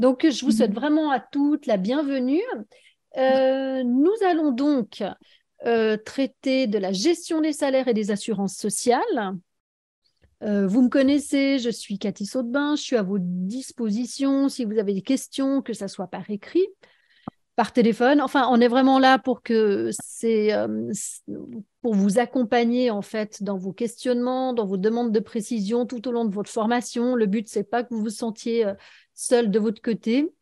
Donc, je vous souhaite mhm. vraiment à toutes la bienvenue. Euh, nous allons donc euh, traiter de la gestion des salaires et des assurances sociales. Euh, vous me connaissez, je suis Cathy Saudebin, je suis à vos dispositions si vous avez des questions, que ça soit par écrit, par téléphone. Enfin, on est vraiment là pour que c'est pour vous accompagner en fait dans vos questionnements, dans vos demandes de précision tout au long de votre formation. Le but c'est pas que vous vous sentiez seul de votre côté.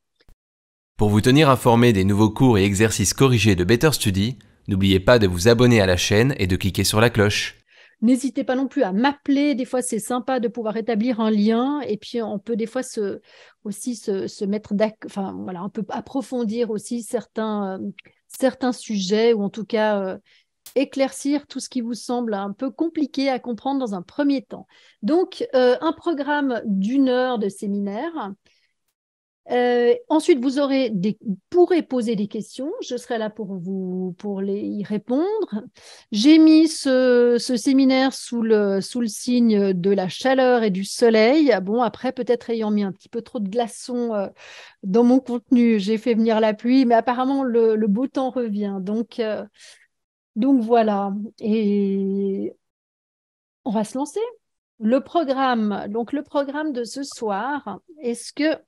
Pour vous tenir informé des nouveaux cours et exercices corrigés de Better Study, n'oubliez pas de vous abonner à la chaîne et de cliquer sur la cloche. N'hésitez pas non plus à m'appeler. Des fois, c'est sympa de pouvoir établir un lien. Et puis, on peut des fois aussi se, mettre d'accord. Enfin, voilà, on peut approfondir aussi certains, euh, certains sujets ou en tout cas euh, éclaircir tout ce qui vous semble un peu compliqué à comprendre dans un premier temps. Donc, euh, un programme d'une heure de séminaire euh, ensuite, vous aurez des, pourrez poser des questions. Je serai là pour vous pour les, y répondre. J'ai mis ce, séminaire sous le, sous le signe de la chaleur et du soleil. Bon, après, peut-être ayant mis un petit peu trop de glaçons euh, dans mon contenu, j'ai fait venir la pluie, mais apparemment, le, beau temps revient. Donc, euh, donc voilà. Et on va se lancer. Le programme, donc le programme de ce soir, est-ce que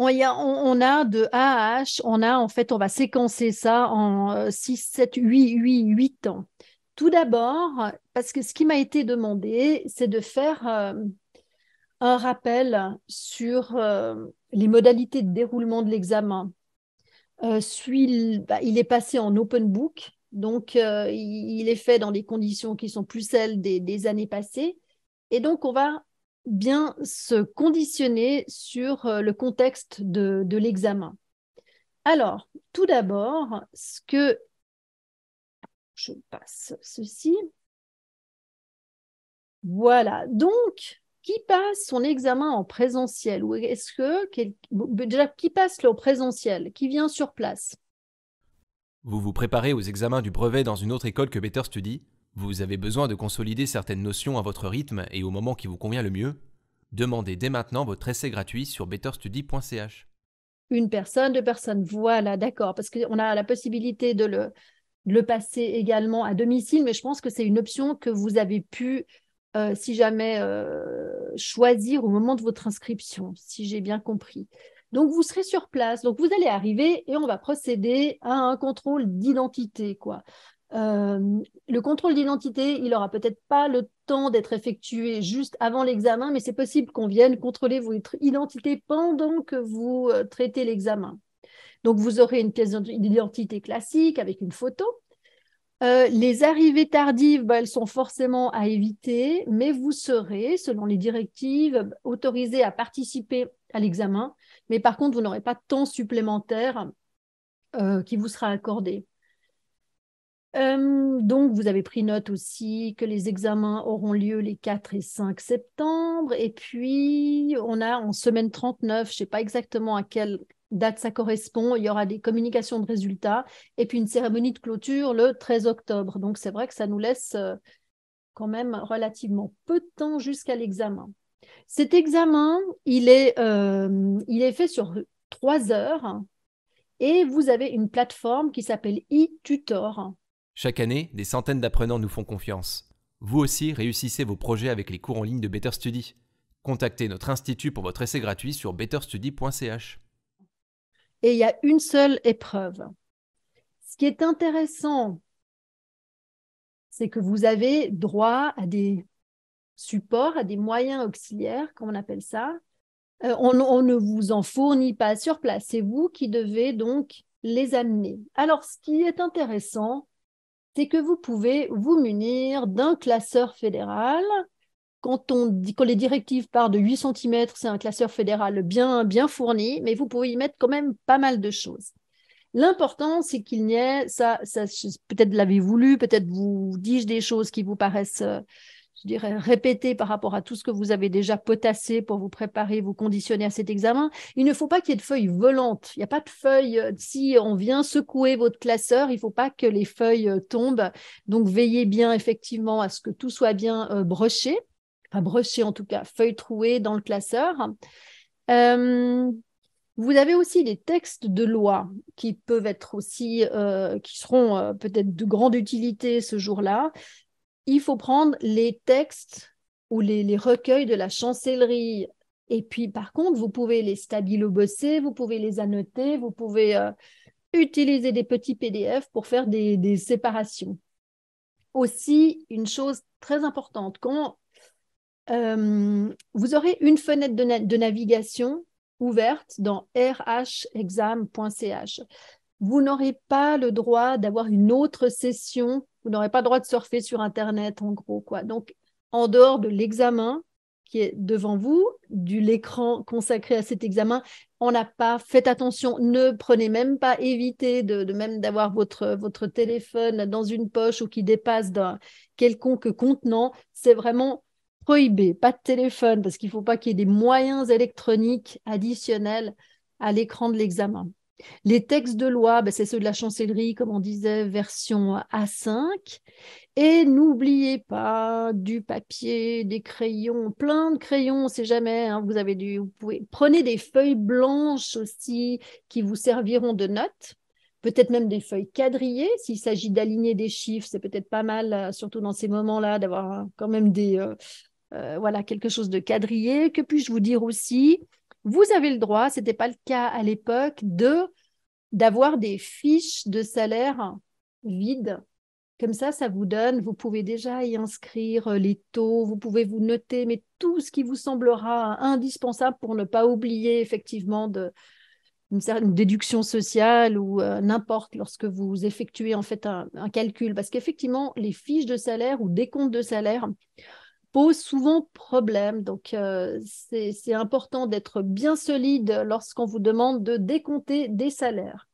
on, a, de A à H, on a en fait, on va séquencer ça en 6, 7, 8, 8, 8 ans. Tout d'abord, parce que ce qui m'a été demandé, c'est de faire euh, un rappel sur euh, les modalités de déroulement de l'examen. Euh, bah, il, est passé en open book, donc il, est fait dans des conditions qui sont plus celles des années passées. Et donc, on va bien se conditionner sur euh, le contexte de, l'examen. Alors, tout d'abord, ce que je passe ceci. Voilà. Donc, qui passe son examen en présentiel ou est-ce que ben, déjà qui passe le présentiel, qui vient sur place Vous vous préparez aux examens du brevet dans une autre école que Better Study vous avez besoin de consolider certaines notions à votre rythme et au moment qui vous convient le mieux Demandez dès maintenant votre essai gratuit sur betterstudy.ch. Une personne, deux personnes, voilà, d'accord, parce qu'on a la possibilité de le, passer également à domicile, mais je pense que c'est une option que vous avez pu, euh, si jamais, euh, choisir au moment de votre inscription, si j'ai bien compris. Donc, vous serez sur place. Donc, vous allez arriver et on va procéder à un contrôle d'identité, quoi. Euh, le contrôle d'identité, il n'aura peut-être pas le temps d'être effectué juste avant l'examen, mais c'est possible qu'on vienne contrôler votre identité pendant que vous euh, traitez l'examen. Donc, vous aurez une pièce d'identité classique avec une photo. Euh, les arrivées tardives, bah, elles sont forcément à éviter, mais vous serez, selon les directives, autorisé à participer à l'examen. Mais par contre, vous n'aurez pas de temps supplémentaire qui vous sera accordé donc, vous avez pris note aussi que les examens auront lieu les 4 et 5 septembre. Et puis, on a en semaine 39, je ne sais pas exactement à quelle date ça correspond, il y aura des communications de résultats et puis une cérémonie de clôture le 13 octobre. Donc, c'est vrai que ça nous laisse euh, quand même relativement peu de temps jusqu'à l'examen. Cet examen, il est, il est fait sur trois heures et vous avez une plateforme qui s'appelle e-tutor chaque année, des centaines d'apprenants nous font confiance. Vous aussi, réussissez vos projets avec les cours en ligne de Better Study. Contactez notre institut pour votre essai gratuit sur betterstudy.ch. Et il y a une seule épreuve. Ce qui est intéressant, c'est que vous avez droit à des supports, à des moyens auxiliaires, comme on appelle ça. Euh, on ne vous en fournit pas sur place. C'est vous qui devez donc les amener. Alors, ce qui est intéressant, c'est que vous pouvez vous munir d'un classeur fédéral. Quand, on les directives partent de 8 cm, c'est un classeur fédéral bien, bien fourni, mais vous pouvez y mettre quand même pas mal de choses. L'important, c'est qu'il n'y ait, ça, peut-être l'avez-vous lu, peut-être vous dis-je des choses qui vous paraissent euh, je dirais, répéter par rapport à tout ce que vous avez déjà potassé pour vous préparer, vous conditionner à cet examen. Il ne faut pas qu'il y ait de feuilles volantes. Il n'y a pas de feuilles. Euh, si on vient secouer votre classeur, il ne faut pas que les feuilles euh, tombent. Donc, veillez bien effectivement à ce que tout soit bien euh, broché, enfin broché en tout cas, feuilles trouées dans le classeur. Vous avez aussi des textes de loi qui peuvent être aussi, qui seront peut-être de grande utilité ce jour-là il faut prendre les textes ou les, recueils de la chancellerie. Et puis, par contre, vous pouvez les stabilo vous pouvez les annoter, vous pouvez euh, utiliser des petits PDF pour faire des, séparations. Aussi, une chose très importante, quand euh, vous aurez une fenêtre de, de navigation ouverte dans rhexam.ch vous n'aurez pas le droit d'avoir une autre session, vous n'aurez pas le droit de surfer sur Internet, en gros. quoi. Donc, en dehors de l'examen qui est devant vous, du l'écran consacré à cet examen, on n'a pas, faites attention, ne prenez même pas, évitez de, même d'avoir votre, votre téléphone dans une poche ou qui dépasse d'un quelconque contenant, c'est vraiment prohibé, pas de téléphone, parce qu'il ne faut pas qu'il y ait des moyens électroniques additionnels à l'écran de l'examen. Les textes de loi, ben c'est ceux de la chancellerie, comme on disait, version A5. Et n'oubliez pas du papier, des crayons, plein de crayons, on jamais. Hein, vous avez du, vous pouvez, prenez des feuilles blanches aussi qui vous serviront de notes. Peut-être même des feuilles quadrillées. S'il s'agit d'aligner des chiffres, c'est peut-être pas mal, euh, surtout dans ces moments-là, d'avoir hein, quand même des, euh, euh, voilà, quelque chose de quadrillé. Que puis-je vous dire aussi vous avez le droit, ce n'était pas le cas à l'époque, de d'avoir des fiches de salaire vides. Comme ça, ça vous donne, vous pouvez déjà y inscrire euh, les taux, vous pouvez vous noter, mais tout ce qui vous semblera indispensable pour ne pas oublier effectivement de, une, certaine déduction sociale ou euh, n'importe lorsque vous effectuez en fait un calcul. Parce qu'effectivement, les fiches de salaire ou des comptes de salaire pose souvent problème. Donc, euh, c'est important d'être bien solide lorsqu'on vous demande de décompter des salaires.